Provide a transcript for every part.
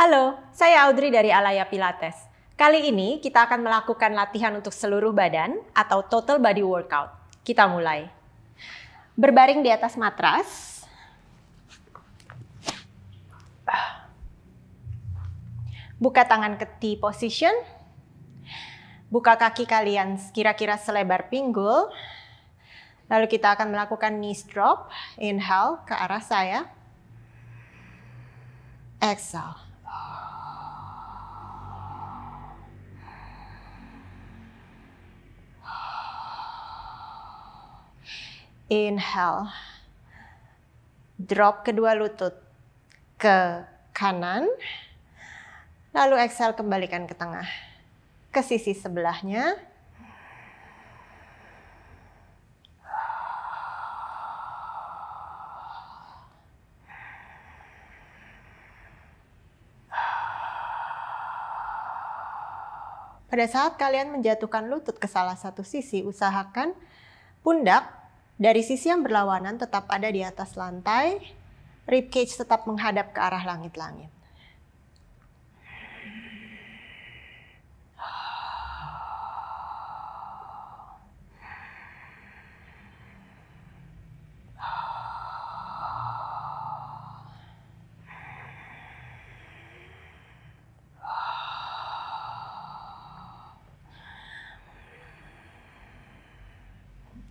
Halo, saya Audrey dari Alaya Pilates. Kali ini kita akan melakukan latihan untuk seluruh badan atau total body workout. Kita mulai. Berbaring di atas matras. Buka tangan ke T position. Buka kaki kalian kira-kira selebar pinggul. Lalu kita akan melakukan knee drop. Inhale ke arah saya. Exhale. Inhale. Drop kedua lutut ke kanan. Lalu exhale kembalikan ke tengah. Ke sisi sebelahnya. Pada saat kalian menjatuhkan lutut ke salah satu sisi, usahakan pundak dari sisi yang berlawanan tetap ada di atas lantai, ribcage tetap menghadap ke arah langit-langit.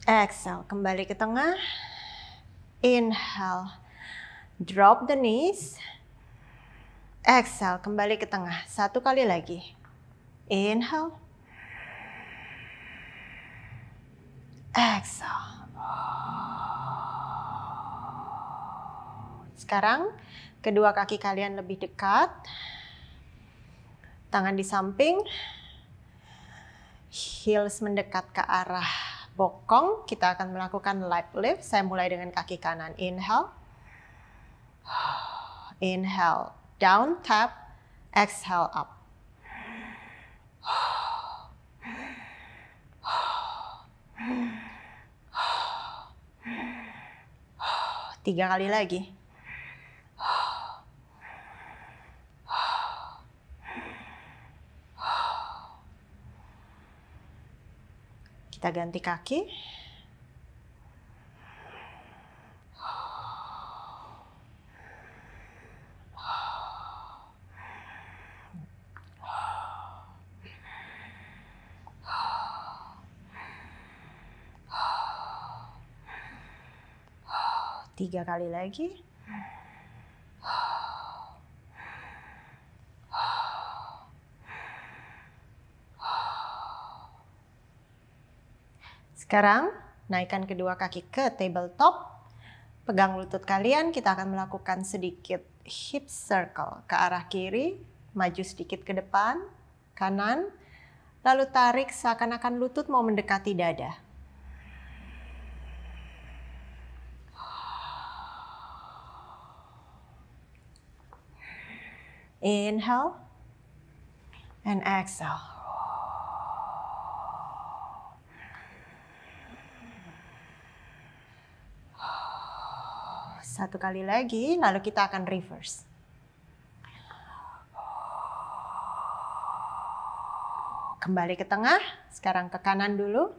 Exhale, kembali ke tengah. Inhale, drop the knees. Exhale, kembali ke tengah. Satu kali lagi. Inhale. Exhale. Sekarang, kedua kaki kalian lebih dekat. Tangan di samping. Heels mendekat ke arah bokong, kita akan melakukan light lift. Saya mulai dengan kaki kanan. Inhale. Inhale. Down tap. Exhale up. Tiga kali lagi. Kita ganti kaki. Tiga kali lagi. Sekarang naikkan kedua kaki ke tabletop. Pegang lutut kalian, kita akan melakukan sedikit hip circle ke arah kiri, maju sedikit ke depan, kanan, lalu tarik seakan-akan lutut mau mendekati dada. Inhale and exhale. Satu kali lagi, lalu kita akan reverse. Kembali ke tengah, sekarang ke kanan dulu.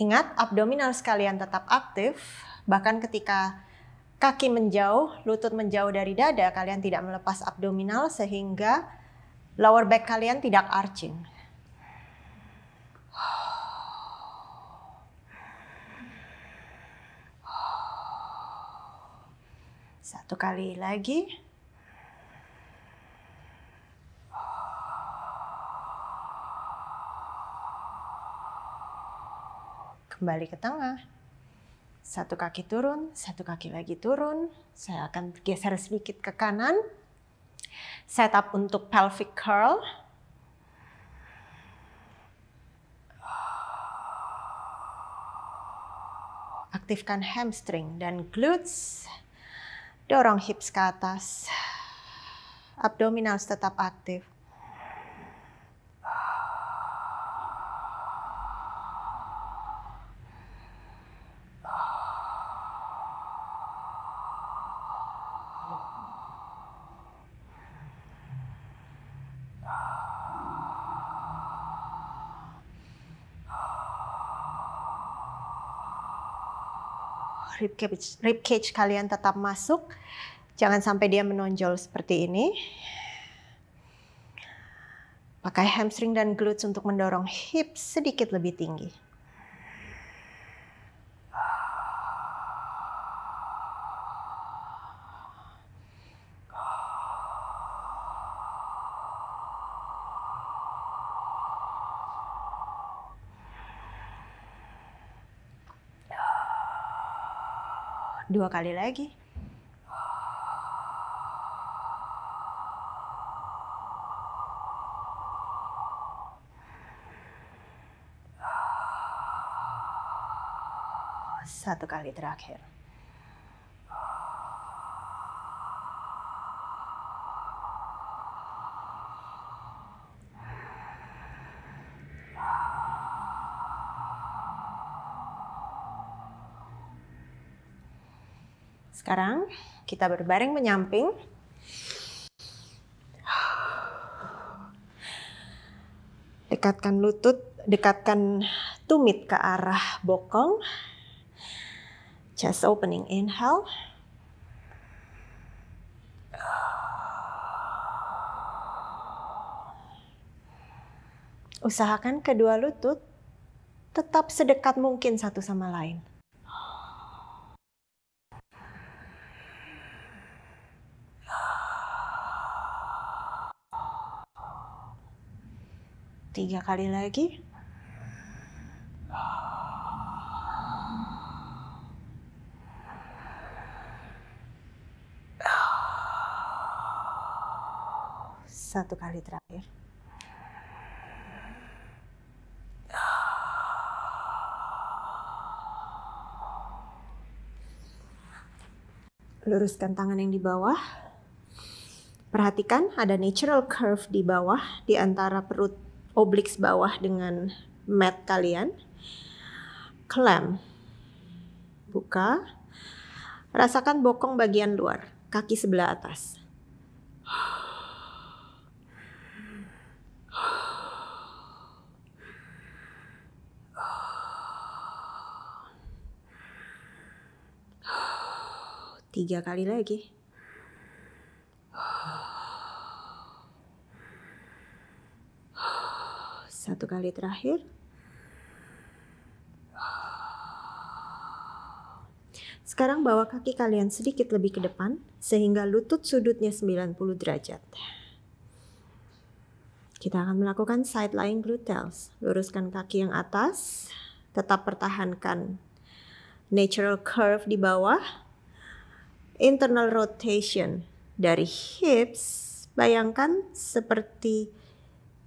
Ingat, abdominal sekalian tetap aktif, bahkan ketika kaki menjauh, lutut menjauh dari dada, kalian tidak melepas abdominal sehingga lower back kalian tidak arching. Satu kali lagi. Kembali ke tengah. Satu kaki turun, satu kaki lagi turun. Saya akan geser sedikit ke kanan. Setup untuk pelvic curl. aktifkan hamstring dan glutes. Dorong hips ke atas. Abdominal tetap aktif. rib cage, kalian tetap masuk. Jangan sampai dia menonjol seperti ini. Pakai hamstring dan glutes untuk mendorong hip sedikit lebih tinggi. dua kali lagi. Satu kali terakhir. Sekarang kita berbaring menyamping. Dekatkan lutut, dekatkan tumit ke arah bokong. Chest opening, inhale. Usahakan kedua lutut tetap sedekat mungkin satu sama lain. tiga kali lagi. Satu kali terakhir. Luruskan tangan yang di bawah. Perhatikan ada natural curve di bawah di antara perut obliques bawah dengan mat kalian. klem, Buka. Rasakan bokong bagian luar, kaki sebelah atas. Tiga kali lagi. Satu kali terakhir. Sekarang bawa kaki kalian sedikit lebih ke depan sehingga lutut sudutnya 90 derajat. Kita akan melakukan side lying Luruskan kaki yang atas, tetap pertahankan natural curve di bawah. Internal rotation dari hips, bayangkan seperti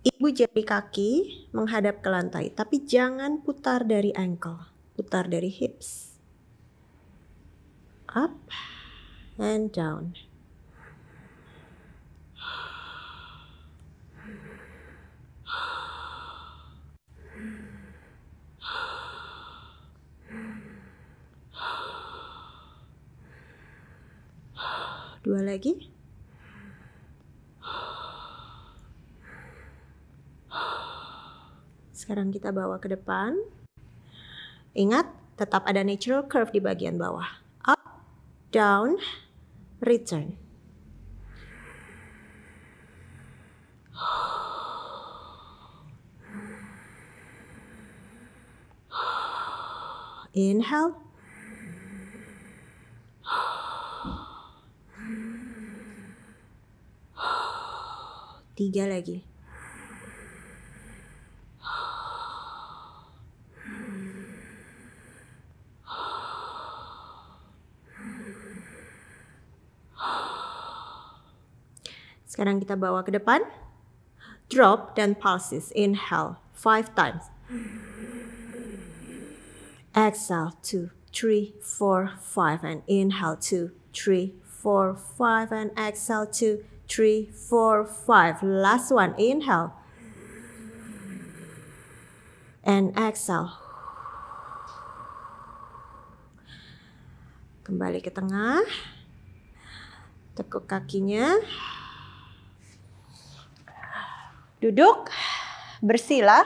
Ibu jari kaki menghadap ke lantai, tapi jangan putar dari ankle, putar dari hips. Up and down. Dua lagi. Sekarang kita bawa ke depan. Ingat, tetap ada natural curve di bagian bawah. Up, down, return. Inhale. Tiga lagi. Sekarang kita bawa ke depan. Drop dan pulses. Inhale. Five times. Exhale. Two, three, four, five. And inhale. Two, three, four, five. And exhale. Two, three, four, five. Last one. Inhale. And exhale. Kembali ke tengah. Tekuk kakinya. Duduk, bersila.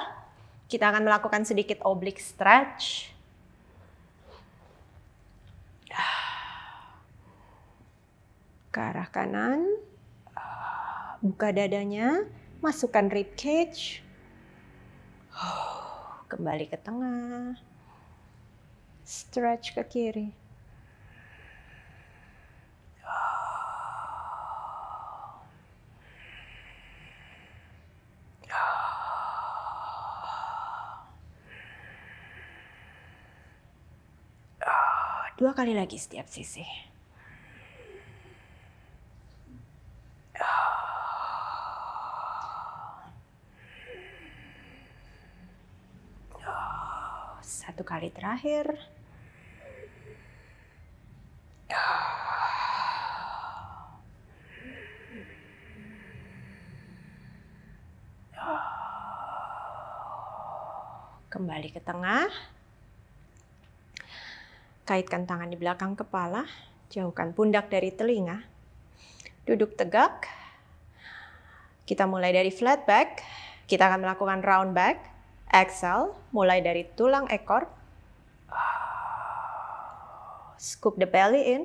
Kita akan melakukan sedikit oblique stretch. Ke arah kanan. Buka dadanya, masukkan rib cage. Kembali ke tengah. Stretch ke kiri. Dua kali lagi setiap sisi. Satu kali terakhir. Kembali ke tengah. Kaitkan tangan di belakang kepala, jauhkan pundak dari telinga. Duduk tegak. Kita mulai dari flat back. Kita akan melakukan round back. Exhale, mulai dari tulang ekor. Scoop the belly in.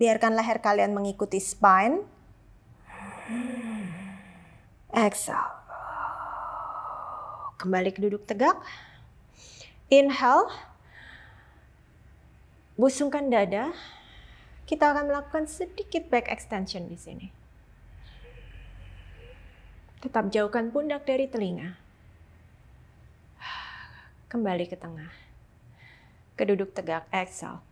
Biarkan leher kalian mengikuti spine. Exhale. Kembali ke duduk tegak. Inhale. Busungkan dada. Kita akan melakukan sedikit back extension di sini. Tetap jauhkan pundak dari telinga. Kembali ke tengah. Keduduk tegak, exhale.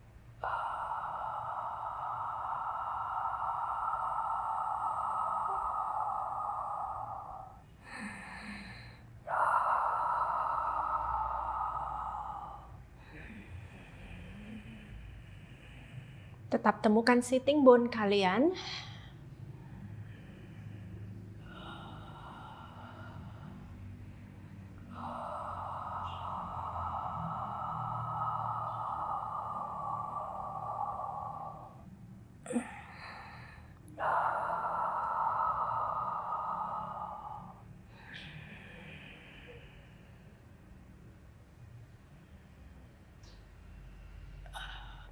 tetap temukan sitting bone kalian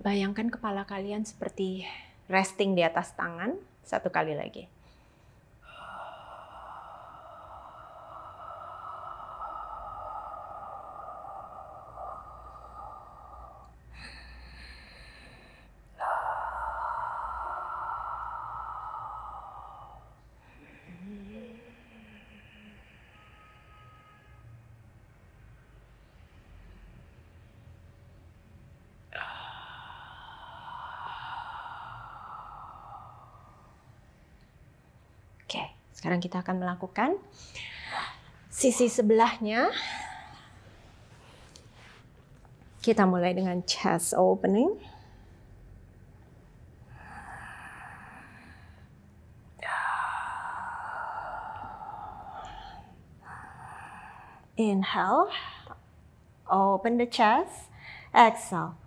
Bayangkan kepala kalian seperti resting di atas tangan satu kali lagi. Sekarang kita akan melakukan sisi sebelahnya. Kita mulai dengan chest opening. Inhale, open the chest, exhale.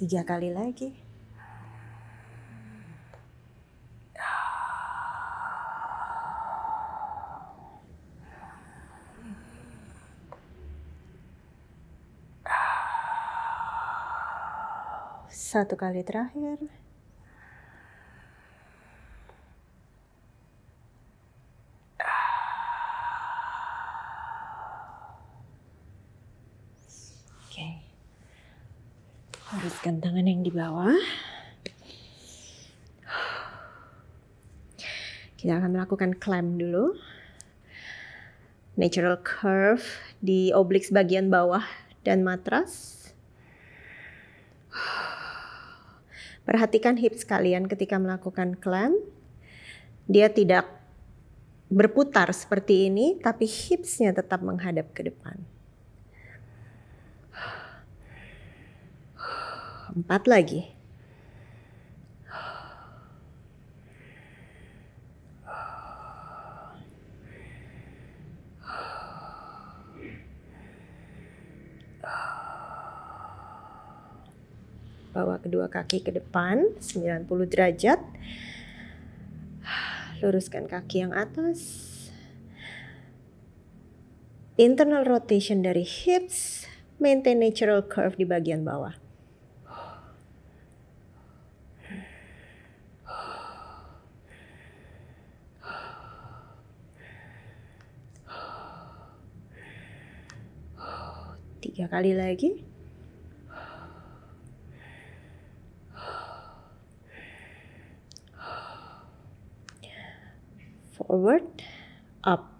tiga kali lagi satu kali terakhir Teruskan tangan yang di bawah. Kita akan melakukan clamp dulu. Natural curve di obliks bagian bawah dan matras. Perhatikan hips kalian ketika melakukan clamp. Dia tidak berputar seperti ini, tapi hipsnya tetap menghadap ke depan. Empat lagi. Bawa kedua kaki ke depan 90 derajat. Luruskan kaki yang atas. Internal rotation dari hips, maintain natural curve di bagian bawah. tiga kali lagi forward up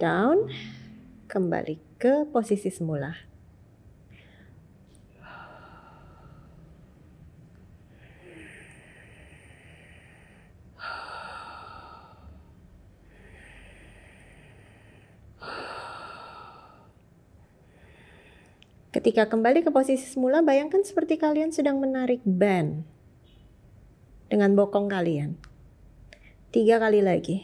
down kembali ke posisi semula Ketika kembali ke posisi semula, bayangkan seperti kalian sedang menarik ban dengan bokong kalian. Tiga kali lagi.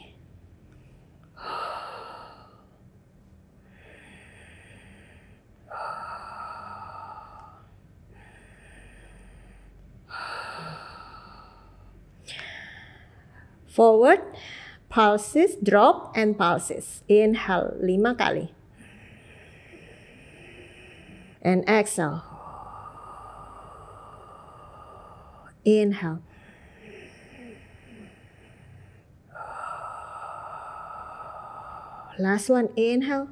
Forward, pulses, drop, and pulses. Inhale, lima kali and exhale. Inhale. Last one, inhale.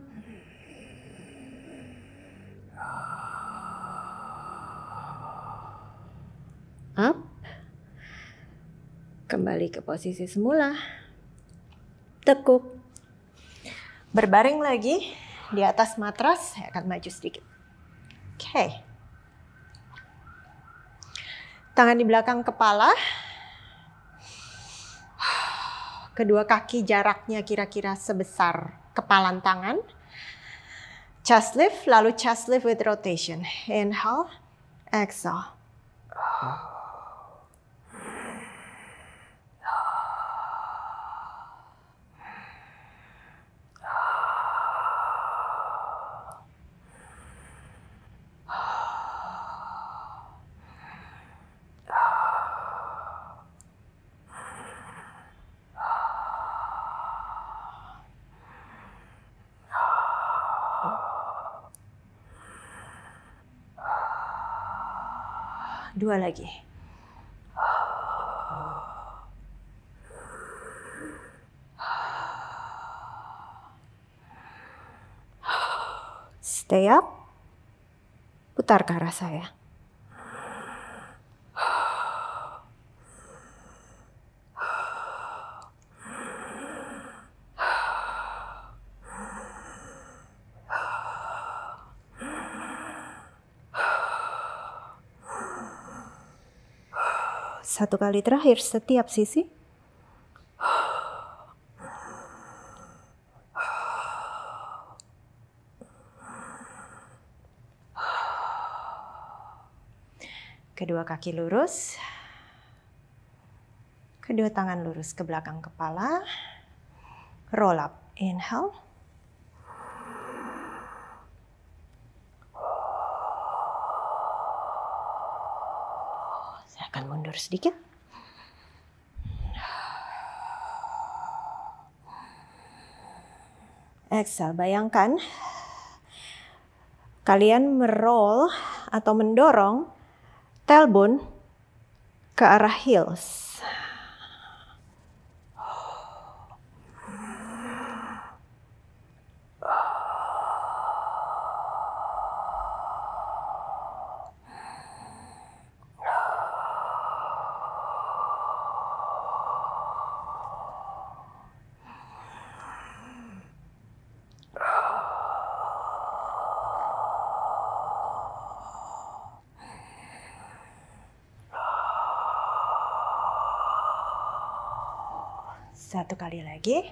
Up. Kembali ke posisi semula. Tekuk. Berbaring lagi di atas matras, saya akan maju sedikit okay. tangan di belakang kepala kedua kaki jaraknya kira-kira sebesar kepalan tangan. Chest lift, lalu chest lift with rotation. Inhale, exhale. Dua lagi. Stay up. Putar ke arah saya. Satu kali terakhir setiap sisi. Kedua kaki lurus. Kedua tangan lurus ke belakang kepala. Roll up. Inhale. keluar sedikit. Exhale, bayangkan kalian merol atau mendorong tailbone ke arah heels. Satu kali lagi.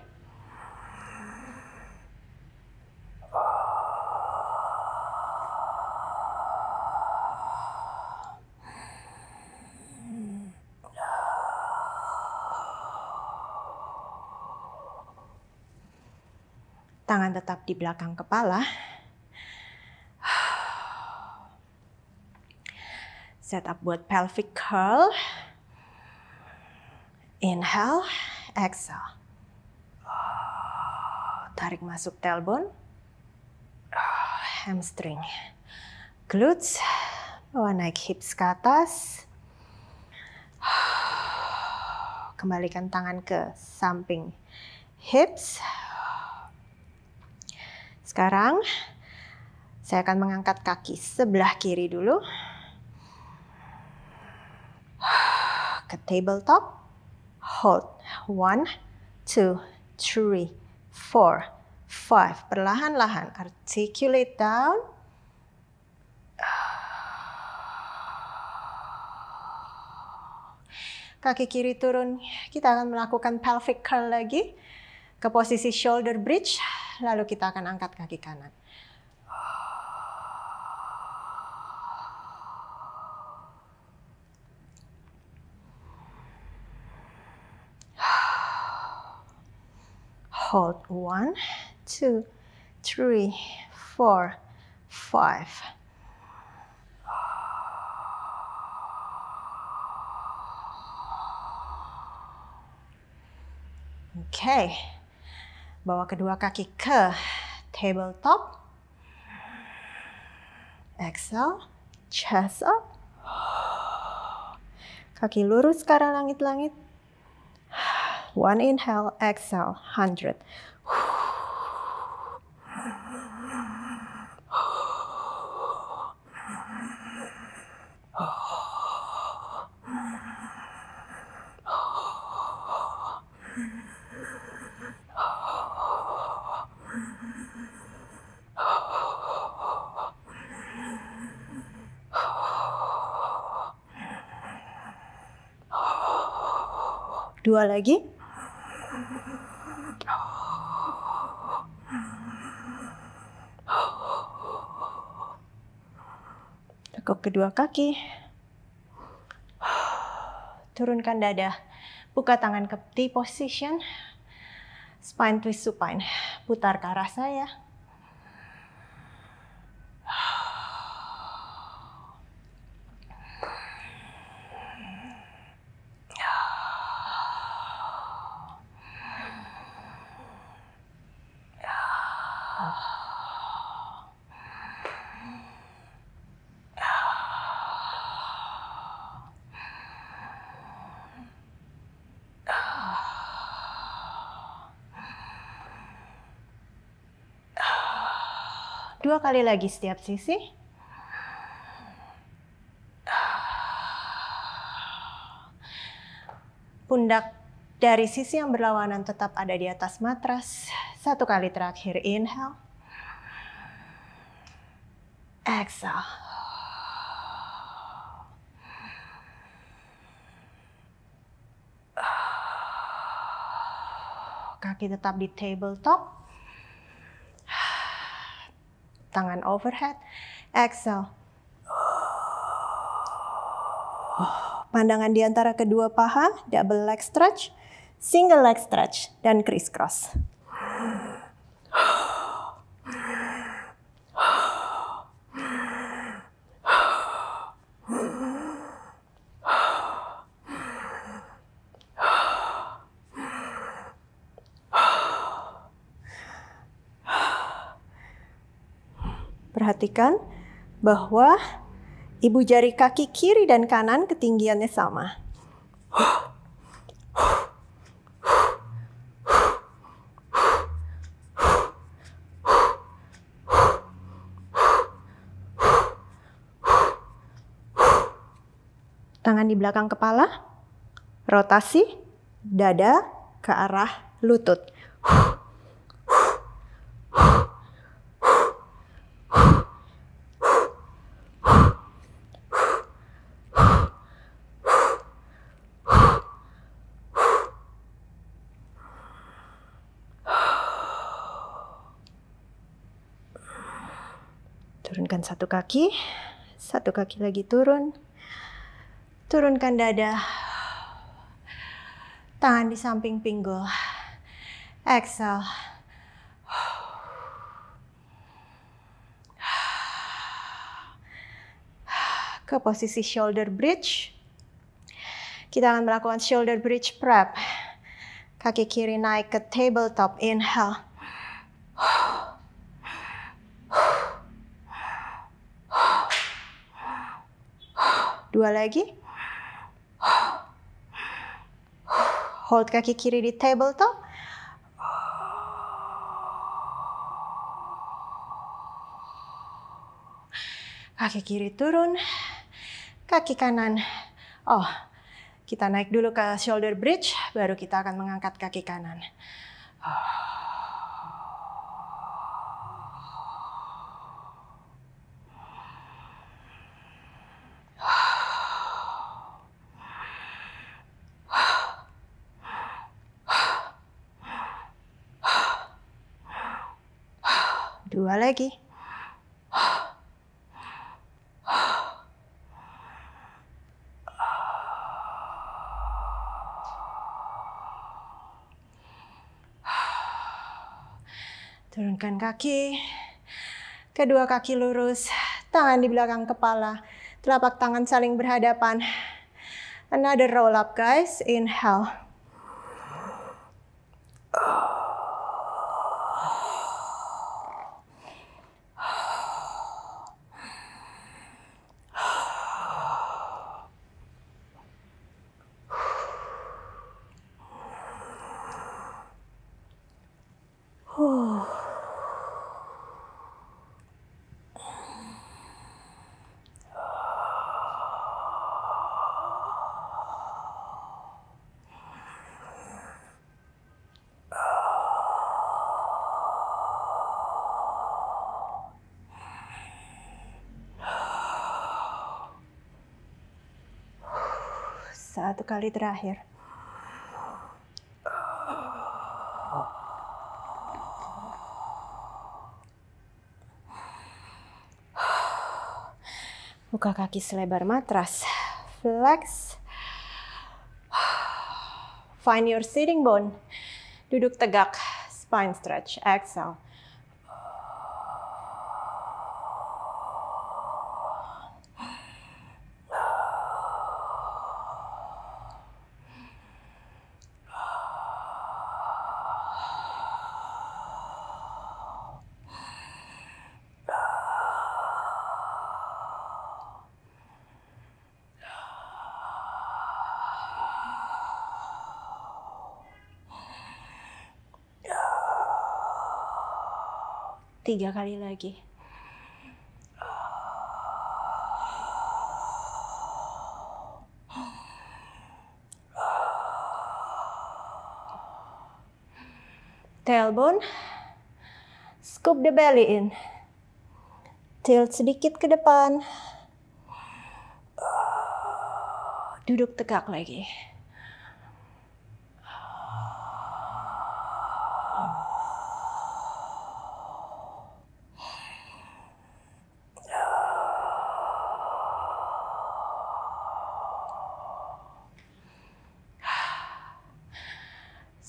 Tangan tetap di belakang kepala. Set up buat pelvic curl. Inhale. Exhale. Ah, tarik masuk tailbone. Ah, hamstring. Glutes. Bawa naik hips ke atas. Ah, kembalikan tangan ke samping hips. Sekarang saya akan mengangkat kaki sebelah kiri dulu. Ke tabletop hold one two three four five perlahan-lahan articulate down kaki kiri turun kita akan melakukan pelvic curl lagi ke posisi shoulder bridge lalu kita akan angkat kaki kanan hold one, two, three, four, five. Oke, okay. bawa kedua kaki ke tabletop. Exhale, chest up. Kaki lurus ke arah langit-langit. One inhale, exhale, 100. Dua lagi. Tekuk kedua kaki. Turunkan dada. Buka tangan ke T position. Spine twist supine. Putar ke arah saya. Dua kali lagi setiap sisi. Pundak dari sisi yang berlawanan tetap ada di atas matras. Satu kali terakhir, inhale. Exhale. Kaki tetap di tabletop tangan overhead, exhale. Pandangan di antara kedua paha, double leg stretch, single leg stretch, dan crisscross. perhatikan bahwa ibu jari kaki kiri dan kanan ketinggiannya sama. Tangan di belakang kepala, rotasi, dada ke arah lutut. satu kaki, satu kaki lagi turun. Turunkan dada. Tangan di samping pinggul. Exhale. Ke posisi shoulder bridge. Kita akan melakukan shoulder bridge prep. Kaki kiri naik ke tabletop. Inhale. Dua lagi. Hold kaki kiri di tabletop. Kaki kiri turun, kaki kanan. Oh, kita naik dulu ke shoulder bridge, baru kita akan mengangkat kaki kanan. Oh. Dua lagi. Turunkan kaki. Kedua kaki lurus, tangan di belakang kepala, telapak tangan saling berhadapan. Another roll up guys, inhale. kali terakhir. Buka kaki selebar matras. Flex. Find your sitting bone. Duduk tegak. Spine stretch. Exhale. tiga kali lagi tailbone scoop the belly in tilt sedikit ke depan duduk tegak lagi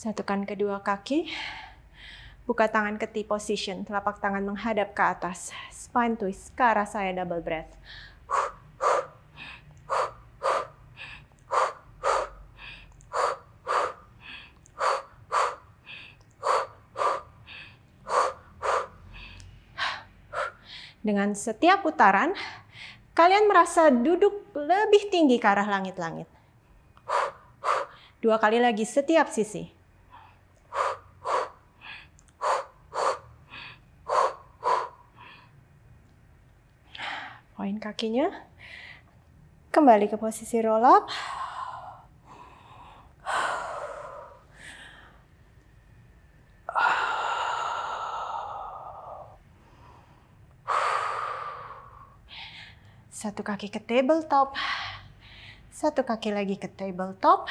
Satukan kedua kaki. Buka tangan ke T position, telapak tangan menghadap ke atas. Spine twist ke arah saya double breath. Dengan setiap putaran, kalian merasa duduk lebih tinggi ke arah langit-langit. Dua kali lagi setiap sisi. kakinya. Kembali ke posisi roll up. Satu kaki ke tabletop. Satu kaki lagi ke tabletop.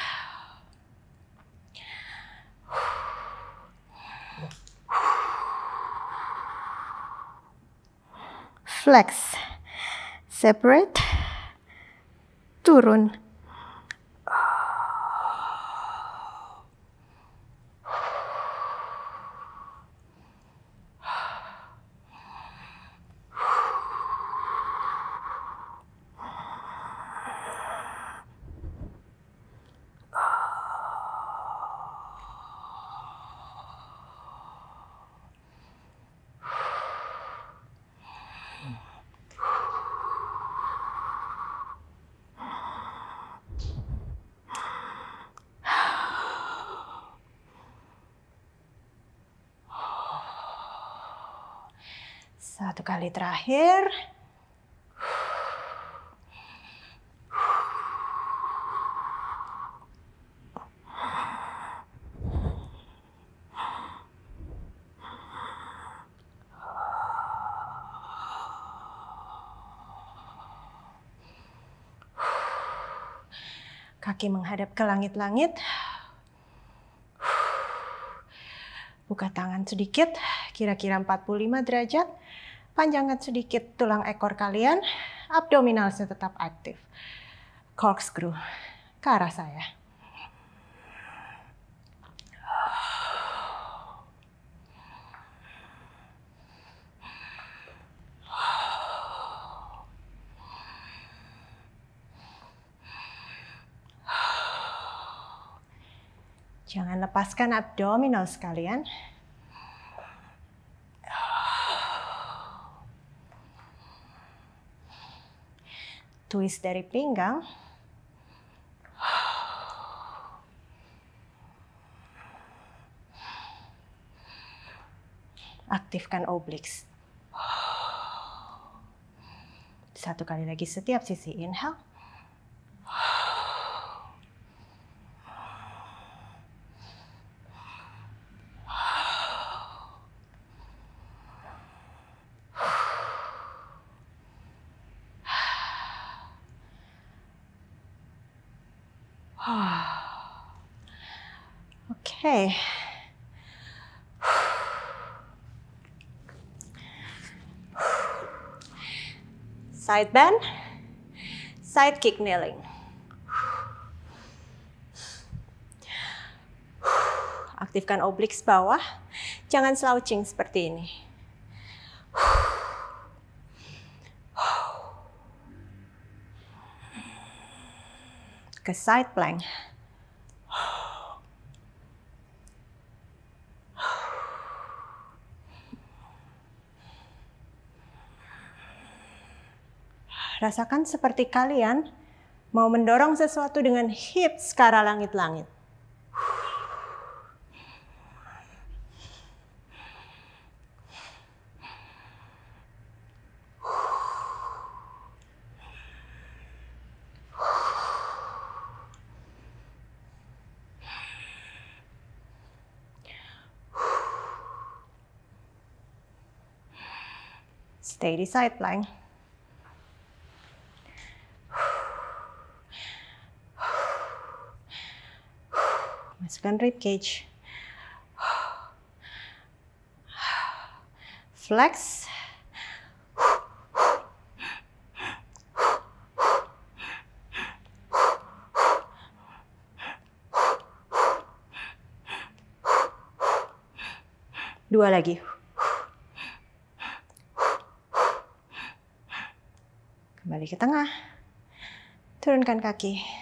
Flex separate turun Satu kali terakhir. Kaki menghadap ke langit-langit. Buka tangan sedikit, kira-kira 45 derajat. Panjangkan sedikit tulang ekor kalian, abdominalnya tetap aktif. Corkscrew ke arah saya. Jangan lepaskan abdominal sekalian. twist dari pinggang. Aktifkan obliques. Satu kali lagi setiap sisi inhale. Side bend. Side kick kneeling. Aktifkan obliques bawah. Jangan slouching seperti ini. Ke side plank. Rasakan seperti kalian mau mendorong sesuatu dengan hips ke langit-langit. Stay di side masukkan rib cage. Flex. Dua lagi. Kembali ke tengah. Turunkan kaki.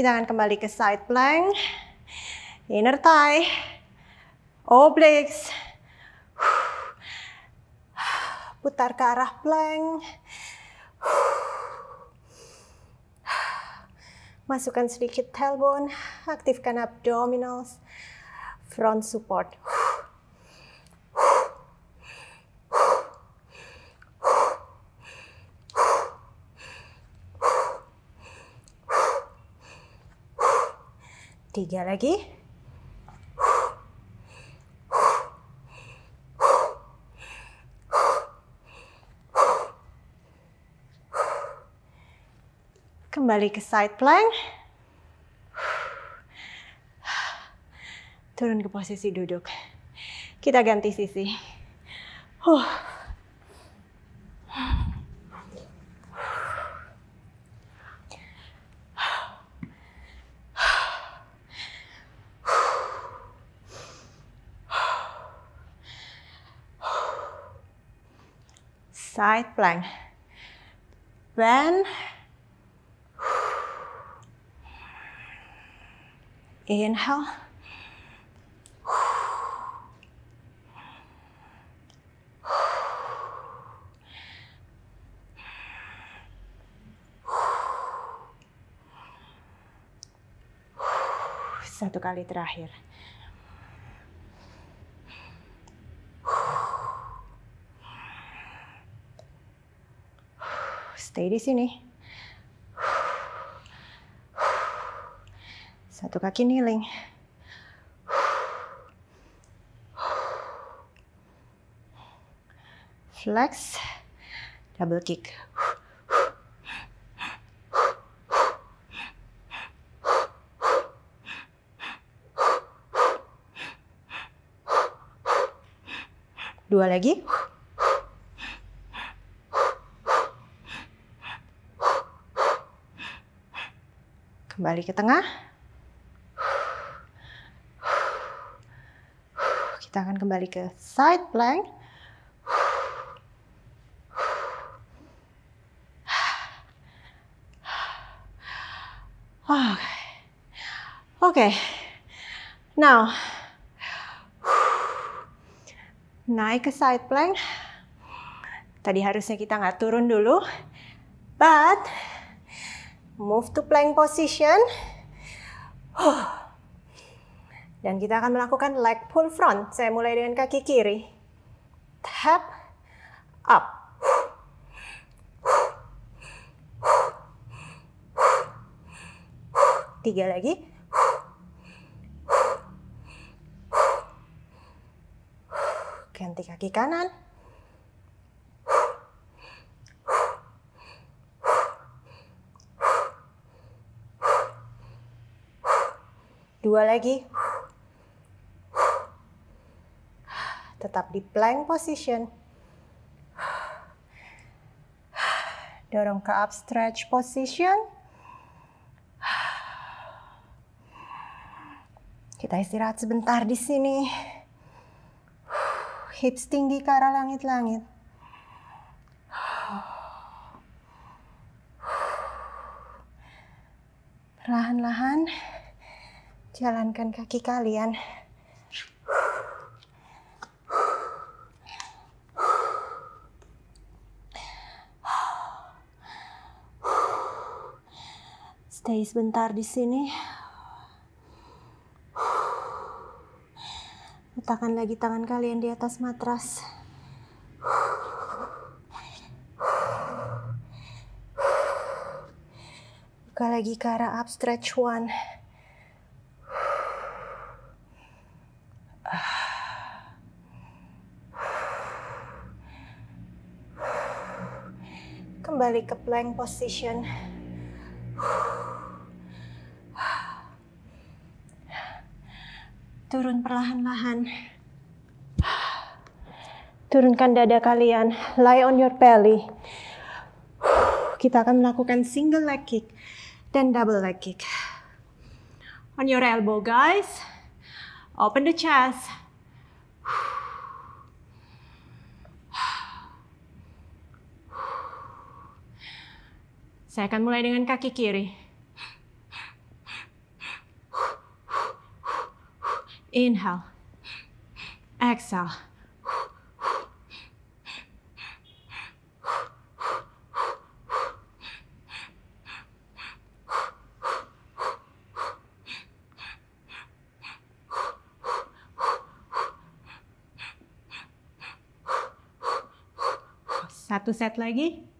Kita akan kembali ke side plank. Inner thigh. Obliques. Putar ke arah plank. Masukkan sedikit tailbone, aktifkan abdominals, front support. Tiga lagi. Kembali ke side plank. Turun ke posisi duduk. Kita ganti sisi. Huh. plank. Then inhale. Satu kali terakhir. stay di sini. Satu kaki kneeling. Flex, double kick. Dua lagi. Kembali ke tengah. Kita akan kembali ke side plank. Oke. Okay. Now, naik ke side plank. Tadi harusnya kita nggak turun dulu, but Move to plank position. Dan kita akan melakukan leg pull front. Saya mulai dengan kaki kiri. Tap, up. Tiga lagi. Ganti kaki kanan. Dua lagi. Tetap di plank position. Dorong ke up stretch position. Kita istirahat sebentar di sini. Hips tinggi ke arah langit-langit. Perlahan-lahan. -langit. langit perlahan lahan langit Jalankan kaki kalian. Stay sebentar di sini. Letakkan lagi tangan kalian di atas matras. Buka lagi ke arah up stretch one. kembali ke plank position. Turun perlahan-lahan. Turunkan dada kalian. Lie on your belly. Kita akan melakukan single leg kick dan double leg kick. On your elbow, guys. Open the chest. Saya akan mulai dengan kaki kiri. Inhale. Exhale. Satu set lagi.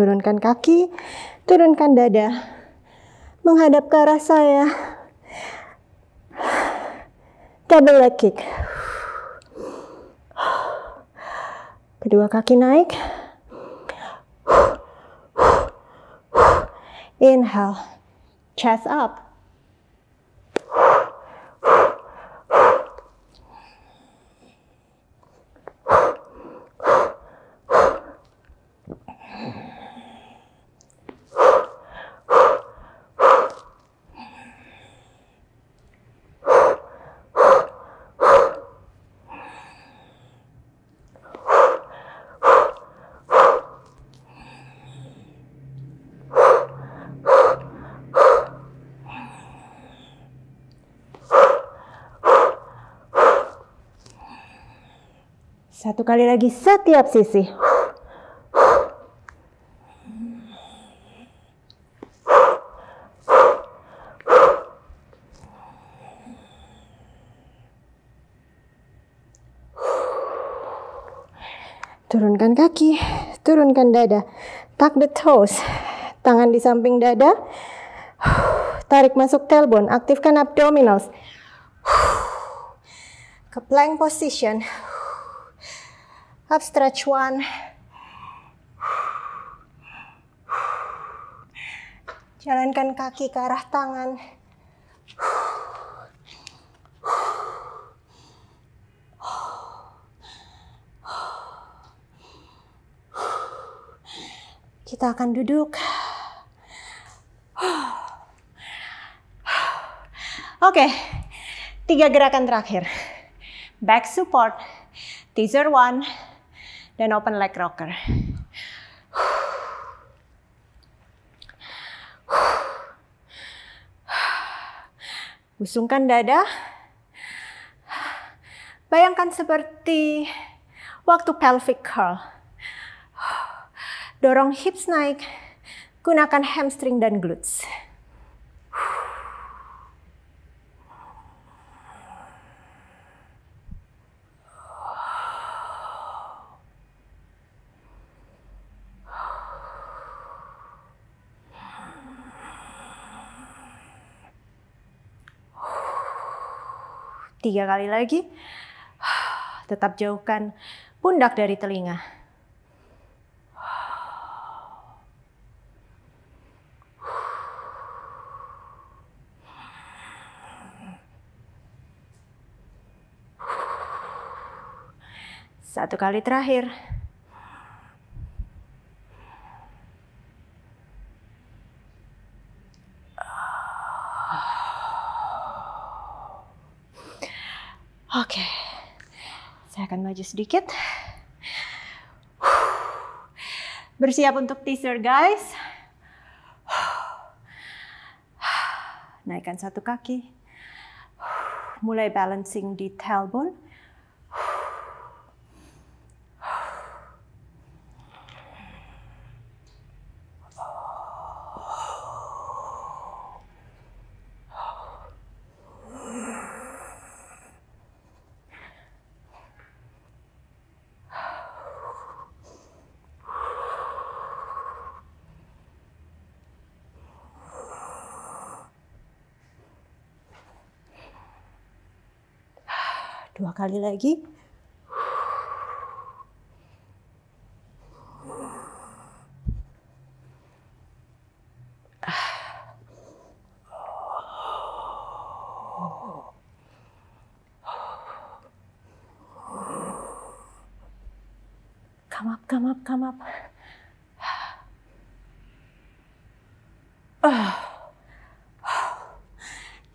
Turunkan kaki, turunkan dada. Menghadap ke arah saya. Double leg kick. Kedua kaki naik. Inhale, chest up. Satu kali lagi setiap sisi. Turunkan kaki, turunkan dada. Tuck the toes. Tangan di samping dada. Tarik masuk tailbone, aktifkan abdominals. Ke plank position up stretch one. Jalankan kaki ke arah tangan. Kita akan duduk. Oke, tiga gerakan terakhir. Back support, teaser one, dan open leg rocker. Busungkan dada. Bayangkan seperti waktu pelvic curl. Dorong hips naik, gunakan hamstring dan glutes. tiga kali lagi. Tetap jauhkan pundak dari telinga. Satu kali terakhir. Oke, saya akan maju sedikit. Bersiap untuk teaser guys. Naikkan satu kaki. Mulai balancing di tailbone. Dua kali lagi. Come up, come up, come up.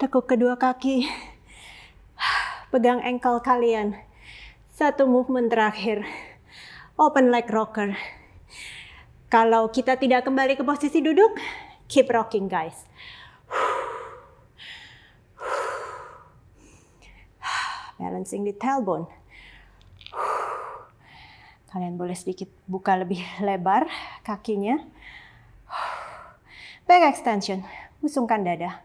Tekuk kedua kaki pegang ankle kalian. Satu movement terakhir. Open leg rocker. Kalau kita tidak kembali ke posisi duduk, keep rocking guys. Balancing di tailbone. Kalian boleh sedikit buka lebih lebar kakinya. Back extension, usungkan dada.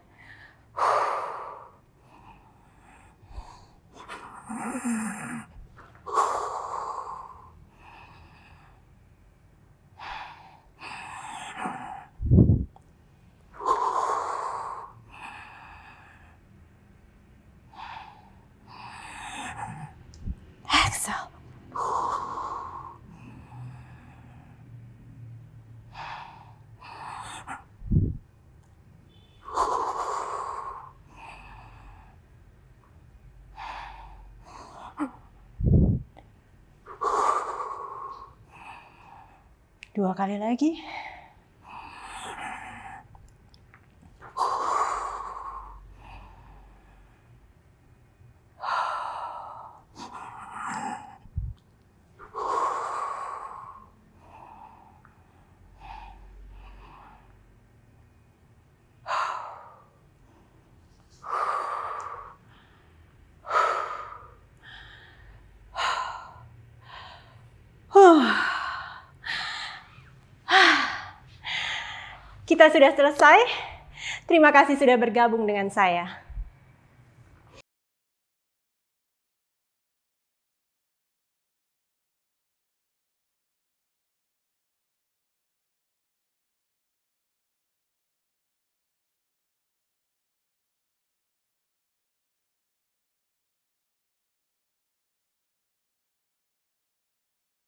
dua kali lagi kita sudah selesai. Terima kasih sudah bergabung dengan saya.